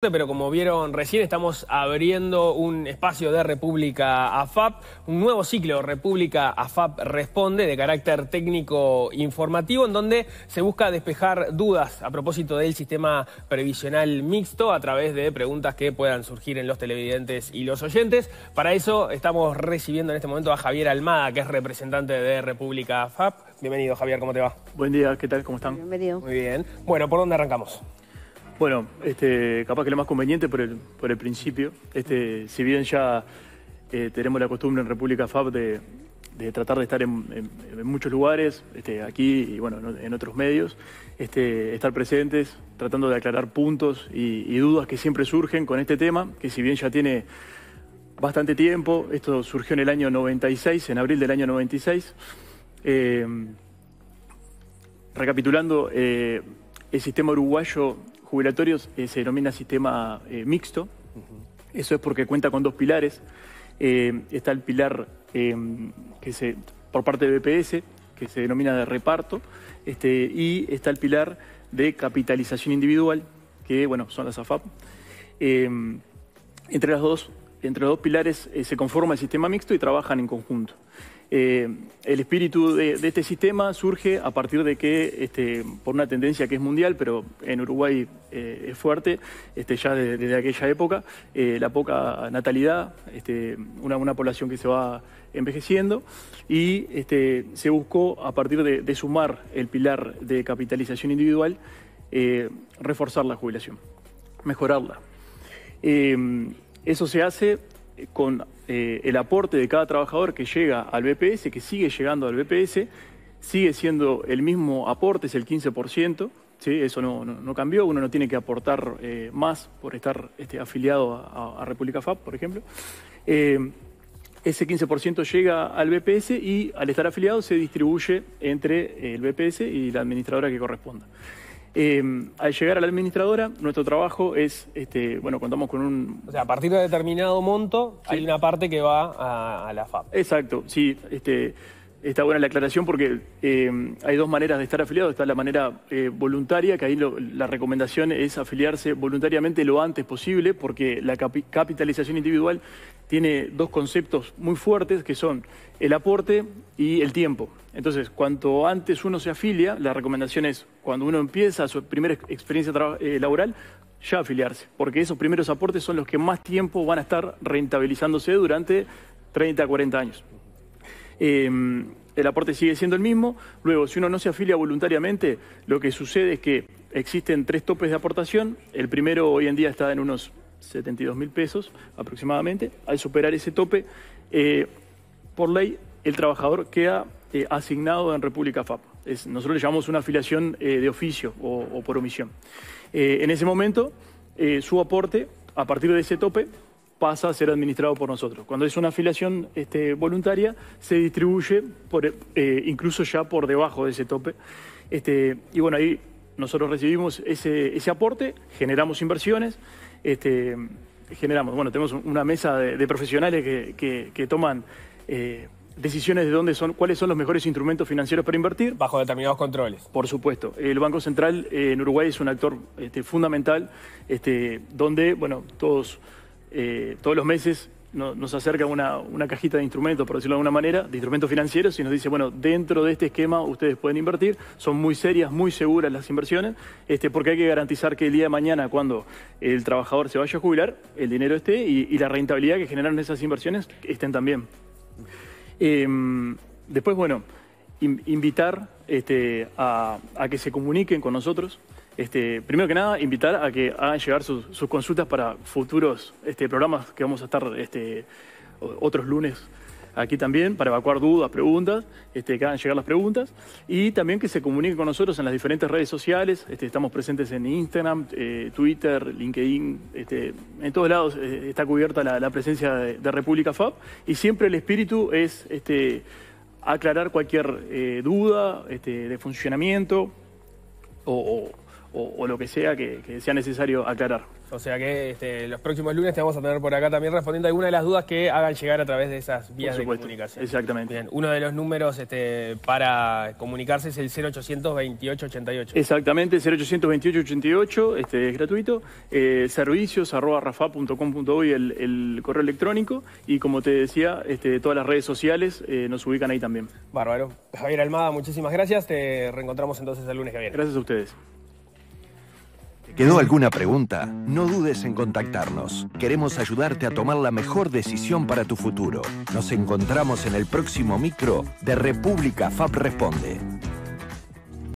Pero como vieron recién, estamos abriendo un espacio de República AFAP, un nuevo ciclo República AFAP Responde de carácter técnico informativo, en donde se busca despejar dudas a propósito del sistema previsional mixto a través de preguntas que puedan surgir en los televidentes y los oyentes. Para eso estamos recibiendo en este momento a Javier Almada, que es representante de República AFAP. Bienvenido, Javier, ¿cómo te va? Buen día, ¿qué tal? ¿Cómo están? Bienvenido. Muy bien. Bueno, ¿por dónde arrancamos? Bueno, este, capaz que lo más conveniente por el, principio, este, si bien ya eh, tenemos la costumbre en República Fab de, tratar de estar en, muchos lugares, este, aquí y bueno, en otros medios, este, estar presentes, tratando de aclarar puntos y, dudas que siempre surgen con este tema, que si bien ya tiene bastante tiempo, esto surgió en el año 96, en abril del año 96. Eh, recapitulando, eh, el sistema uruguayo jubilatorios eh, se denomina sistema eh, mixto. Eso es porque cuenta con dos pilares. Eh, está el pilar em, que se, por parte de BPS, que se denomina de reparto, este, y está el pilar de capitalización individual, que bueno, son las AFAP. Em, entre, las dos, entre los dos pilares se conforma el sistema mixto y trabajan en conjunto. Eh, el espíritu de, este sistema surge a partir de que, este, por una tendencia que es mundial, pero en Uruguay eh, es fuerte, este, ya desde, aquella época, eh, la poca natalidad, este, una, población que se va envejeciendo, y se buscó, a partir de, de, sumar el pilar de capitalización individual, reforzar la jubilación, mejorarla. eso se hace con eh, el aporte de cada trabajador que llega al BPS, que sigue llegando al BPS, sigue siendo el mismo aporte, es el 15%, eso no, cambió, uno no tiene que aportar eh, más por estar este, afiliado a, República FAP, por ejemplo. Eh, ese 15% llega al BPS y al estar afiliado se distribuye entre el BPS y la administradora que corresponda. Em, al llegar a la administradora, nuestro trabajo es, este, bueno, contamos con un... O sea, a partir de determinado monto hay una parte que va a, la FAP. Exacto, sí. Este, Está buena la aclaración porque eh, hay dos maneras de estar afiliado. Está la manera eh, voluntaria, que ahí la recomendación es afiliarse voluntariamente lo antes posible, porque la capitalización individual tiene dos conceptos muy fuertes, que son el aporte y el tiempo. Entonces, cuanto antes uno se afilia, la recomendación es, cuando uno empieza su primera experiencia eh, laboral, ya afiliarse, porque esos primeros aportes son los que más tiempo van a estar rentabilizándose durante 30, 40 años. Em, el aporte sigue siendo el mismo. Luego, si uno no se afilia voluntariamente, lo que sucede es que existen tres topes de aportación. El primero hoy en día está en unos 72 mil pesos aproximadamente. Al superar ese tope, eh, por ley, el trabajador queda eh, asignado en República FAP. nosotros le llamamos una afiliación eh, de oficio o por omisión. en ese momento, su aporte, a partir de ese tope, pasa a ser administrado por nosotros. Cuando es una afiliación este, voluntaria, se distribuye eh, incluso ya por debajo de ese tope. Este, y bueno, ahí nosotros recibimos ese, aporte, generamos inversiones, este, generamos, bueno, tenemos una mesa de, profesionales que, toman... Eh, decisiones de dónde son, cuáles son los mejores instrumentos financieros para invertir. Bajo determinados controles. Por supuesto. El Banco Central eh, en Uruguay es un actor fundamental, donde, bueno, todos eh, todos los meses nos acerca una, cajita de instrumentos, por decirlo de alguna manera, de instrumentos financieros y nos dice, bueno, dentro de este esquema ustedes pueden invertir, son muy serias, muy seguras las inversiones, este, porque hay que garantizar que el día de mañana, cuando el trabajador se vaya a jubilar, el dinero esté y, la rentabilidad que generaron esas inversiones estén también. Em, después, bueno, invitar este, a que se comuniquen con nosotros, este, primero que nada, invitar a que hagan llegar sus, consultas para futuros este, programas que vamos a estar este, otros lunes aquí también para evacuar dudas, preguntas, que hagan llegar las preguntas y también que se comuniquen con nosotros en las diferentes redes sociales. estamos presentes en Instagram, eh, Twitter, LinkedIn, en todos lados eh, está cubierta la, presencia de, República Fab y siempre el espíritu es aclarar cualquier eh, duda de funcionamiento o o, lo que sea que, sea necesario aclarar. O sea que este, los próximos lunes te vamos a tener por acá también respondiendo alguna de las dudas que hagan llegar a través de esas vías de comunicación. Exactamente. Bien, uno de los números este, para comunicarse es el 0800 88 Exactamente, 0800 88 este, es gratuito. Eh, servicios arroba rafa.com.uy el, el correo electrónico. Y como te decía, este, todas las redes sociales eh, nos ubican ahí también. Bárbaro. Javier Almada, muchísimas gracias. Te reencontramos entonces el lunes que viene. Gracias a ustedes quedó alguna pregunta? No dudes en contactarnos. Queremos ayudarte a tomar la mejor decisión para tu futuro. Nos encontramos en el próximo micro de República Fab Responde.